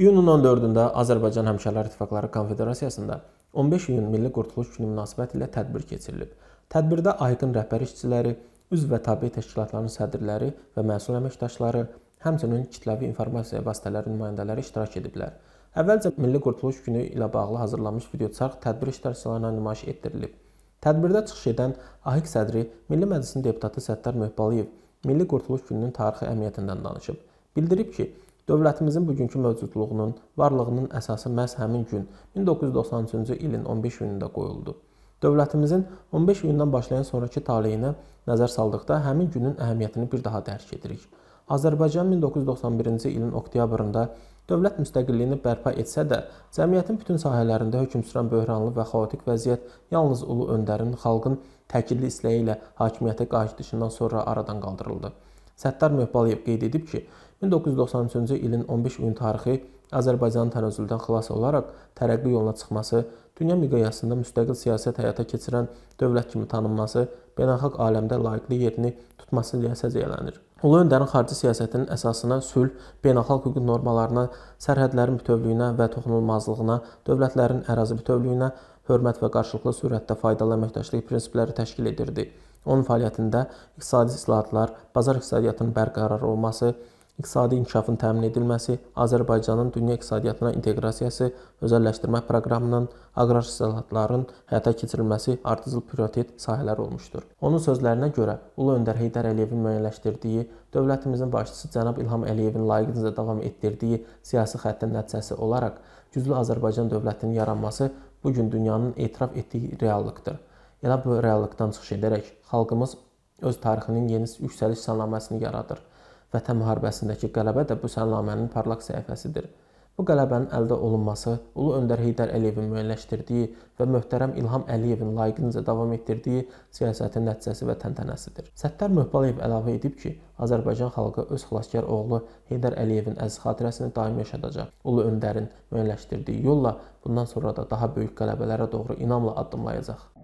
İyunun 14-də Azərbaycan Həmkarlar İttifaqları Konfederasiyasında 15 iyun Milli Qurtuluş Günü münasibətilə tədbir keçirilib. Tədbirdə Ayqın rəhbər işçiləri, üzv və tabe təşkilatlarının sədrləri və məsul əməkdaşları, həmçinin kütləvi informasiya vasitələri nümayəndələri iştirak ediblər. Əvvəlcə Milli Qurtuluş Günü ilə bağlı hazırlanmış videoçarx tədbir iştirakçılarına nümayiş etdirilib. Tədbirdə çıxış edən AHİQ sədri Milli Məclisin deputatı Səttar Möhbalıyev Milli Qurtuluş Gününün tarixi əhəmiyyətindən danışıb. Bildirib ki, Dövlətimizin bugünkü mövcudluğunun, varlığının əsası məhz həmin gün 1993-cü ilin 15 iyununda qoyuldu. Dövlətimizin 15 iyundan başlayan sonrakı taleyinə nəzər saldıqda həmin günün əhəmiyyətini bir daha dərk edirik. Azərbaycan 1991-ci ilin oktyabrında dövlət müstəqilliyini bərpa etsə də, cəmiyyətin bütün sahələrində hökm sürən böhranlı və xaotik vəziyyət yalnız ulu öndərin xalqın təkidli istəyi ilə hakimiyyətə qayıtdışından sonra aradan qaldırıldı. Səttar Möhbaliyev qeyd edib ki, 1993-cü ilin 15 iyun tarixi Azərbaycanın tərəzüldən xilas olaraq tərəqqi yoluna çıxması, dünya miqyasında müstəqil siyasət həyata keçirən dövlət kimi tanınması, beynəlxalq aləmdə layiqli yerini tutması ilə səciyyələnir. Ulu öndərin xarici siyasətinin əsasına sülh, beynəlxalq hüquq normalarına, sərhədlərin bütövlüyünə və toxunulmazlığına, dövlətlərin ərazi bütövlüyünə, hörmət və qarşılıqlı sürətdə faydalı əməkdaşlıq prinsipləri təşkil edirdi. Onun fəaliyyətində iqtisadi islahatlar, bazar iqtisadiyyatının bərqərar olması, iqtisadi inkişafın təmin edilməsi, Azərbaycanın dünya iqtisadiyyatına inteqrasiyası, özəlləşdirmə proqramının, aqrar islahatların həyata keçirilməsi ardıcıl prioritet sahələr olmuşdur. Onun sözlərinə görə, Ulu öndər Heydər Əliyevin müəyyənləşdirdiyi, dövlətimizin başçısı cənab İlham Əliyevin layiqincə davam etdirdiyi siyasi xəttin nəticəsi olaraq güclü Azərbaycan dövlətinin yaranması bu gün dünyanın etiraf etdiyi reallıqdır. Elə bu reallıqdan çıxış edərək xalqımız öz tarixinin yeni yüksəliş salnaməsini yaradır. Vətən müharibəsindəki qələbə də bu sənlamənin parlaq səhifəsidir. Bu qələbənin əldə olunması Ulu Öndər Heydər Əliyevin müəyyənləşdirdiyi və möhtərəm İlham Əliyevin layiqincə davam etdirdiyi siyasətin nəticəsi və təntənəsidir. Səttar Möhbalıyev əlavə edib ki, Azərbaycan xalqı öz xilaskar oğlu Heydər Əliyevin əziz xatirəsini daim yaşadacaq. Ulu Öndərin müəyyənləşdirdiyi yolla bundan sonra da daha böyük qələbələrə doğru inamla addımlayacaq.